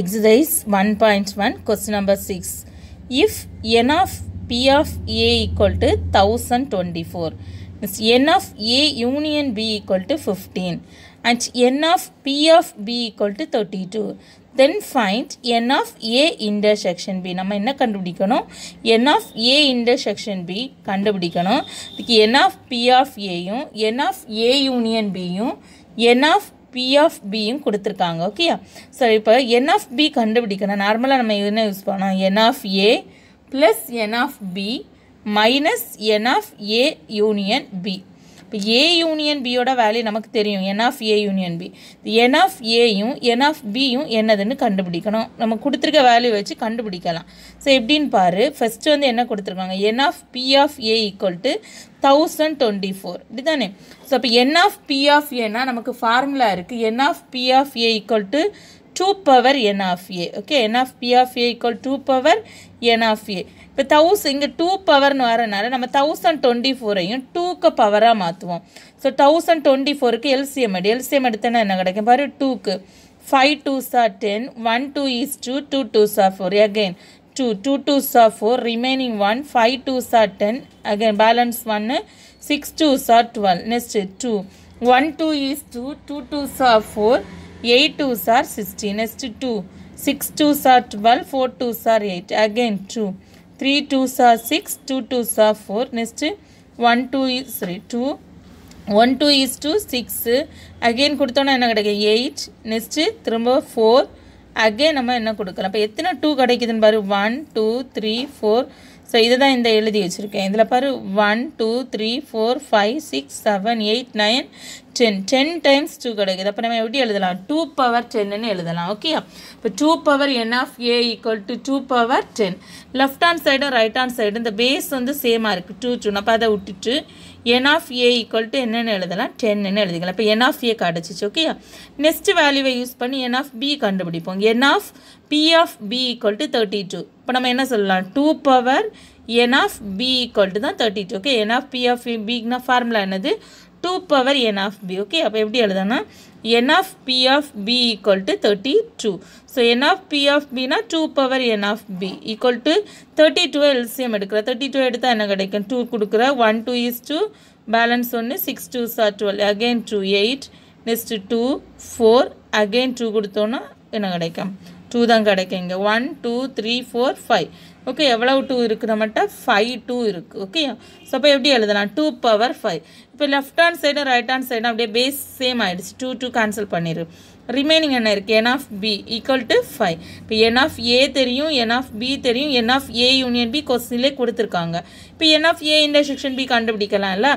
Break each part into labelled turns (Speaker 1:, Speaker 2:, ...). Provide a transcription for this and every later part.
Speaker 1: Exercise 1.1 question number 6. If n of p of a equal to 1024 means n of a union b equal to 15 and n of p of b equal to 32 then find n of A intersection B நம்ம என்ன கண்டுபிடிக்கணும் n of A intersection B கண்டுபிடிக்கணும் இதுக்கு என் of P of ஏயும் n of A union பியும் என் of P of பியும் கொடுத்துருக்காங்க ஓகேயா ஸோ இப்போ என் ஆஃப் பி கண்டுபிடிக்கணும் நார்மலாக நம்ம என்ன யூஸ் பண்ணோம் n of A plus n of B minus n of A union B இப்போ ஏ யூனியன் பியோட வேல்யூ நமக்கு தெரியும் n of A union B n of ஏயும் என் ஆஃப் பியும் என்னதுன்னு கண்டுபிடிக்கணும் நம்ம கொடுத்துருக்க வேல்யூ வச்சு கண்டுபிடிக்கலாம் ஸோ எப்படின்னு பாரு ஃபஸ்ட்டு வந்து என்ன கொடுத்துருக்காங்க n of P of A equal to thousand twenty four இப்படி தானே ஸோ இப்போ என் ஆஃப் பி ஆஃப் ஏன்னா நமக்கு ஃபார்முலா இருக்குது n of P of A equal to two power n of A okay n of P of A equal two power n of A இப்போ thousand இங்கே two பவர்னு வரனால நம்ம thousand twenty ஃபோரையும் டூக்கு பவராக மாற்றுவோம் ஸோ தௌசண்ட் டுவெண்ட்டி ஃபோருக்கு LCM எடு LCM எடுத்தோன்னா என்ன கிடைக்கும் பாரு டூக்கு ஃபைவ் டூ சா ten one two is two two two சா four again two two two சா four remaining one five two சா டென் அகெயின் பேலன்ஸ் ஒன்று சிக்ஸ் டூ சா twelve next two one two is two two two சா four 8 2s are 16. Next 2. 6 2s are 12. 4 2s are 8. Again 2. 3 2s are 6. 2 2s are 4. Next 1 2 is 3. 2. One two is two six again கொடுத்தோன்னா என்ன கிடைக்கும் eight next திரும்ப four again நம்ம என்ன கொடுக்கலாம் இப்போ எத்தனை டூ கிடைக்குதுன்னு பாரு one two three four so இதை தான் இந்த எழுதி வச்சுருக்கேன் இதில் பாரு one two three four five six seven eight nine ten ten times two கிடைக்குது அப்போ நம்ம எப்படி எழுதலாம் டூ பவர் டென்னு எழுதலாம் ஓகே இப்போ two power n of A equal to two power ten left hand சைடும் ரைட் ஹேண்ட் சைடும் இந்த பேஸ் வந்து சேமாக இருக்குது டூ டூ அப்போ அதை விட்டுட்டு n of A equal to என்னென்னு எழுதலாம் டென்னு எழுதிக்கலாம் இப்போ என் ஆஃப் ஏ கிடச்சிச்சு ஓகே நெக்ஸ்ட் வேல்யூவை யூஸ் பண்ணி என் ஆஃப் பி கண்டுபிடிப்போம் n of P of B equal to thirty two இப்போ நம்ம என்ன சொல்லலாம் two power n of B equal to தான் thirty two okay n of P of பிக்னா ஃபார்முலா என்னது two power n of B okay அப்போ எப்படி எழுதுனா n of P of B equal to thirty two so n of P of பினா two power n of B equal to thirty two LCM எடுக்கிற thirty two எடுத்தால் என்ன கிடைக்கும் two கொடுக்குற one two is two balance ஒன்று six two சார் twelve again two eight next two four again two கொடுத்தோன்னா என்ன கிடைக்கும் டூ தான் கிடைக்கும் இங்கே one two three four five okay எவ்வளவு டூ இருக்குது நம்மகிட்ட ஃபைவ் டூ இருக்குது ஓகே ஸோ அப்போ எப்படி எழுதலாம் டூ பவர் ஃபைவ் இப்போ லெஃப்ட் ஹேண்ட் சைடும் ரைட் ஹேண்ட் சைடும் அப்படியே பேஸ் சேம் ஆகிடுச்சு டூ டூ கேன்சல் பண்ணிடு ரிமைனிங் என்ன இருக்குது n of B equal to five இப்போ என் ஆஃப் ஏ தெரியும் என் ஆஃப் பி தெரியும் n of A union B கொஸ்டின்லேயே கொடுத்துருக்காங்க இப்போ n of A intersection B கண்டுபிடிக்கலாம்ல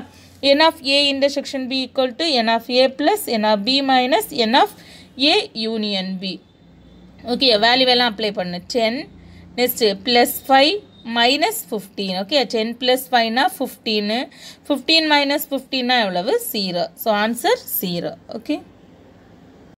Speaker 1: n of A intersection B equal to n of A plus n of B minus n of A union B okay வேல்யூவெல்லாம் apply பண்ணு ten next plus five minus fifteen okay ten plus ஃபைவ்னா fifteen fifteen minus ஃபிஃப்டீன்னா எவ்வளவு zero so answer zero okay